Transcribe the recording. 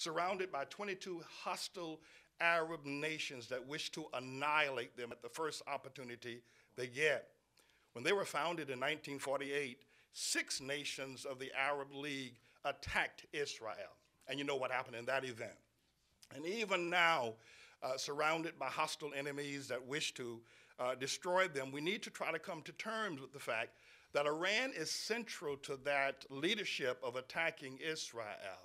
surrounded by 22 hostile Arab nations that wish to annihilate them at the first opportunity they get. When they were founded in 1948, six nations of the Arab League attacked Israel. And you know what happened in that event. And even now, uh, surrounded by hostile enemies that wish to uh, destroy them, we need to try to come to terms with the fact that Iran is central to that leadership of attacking Israel.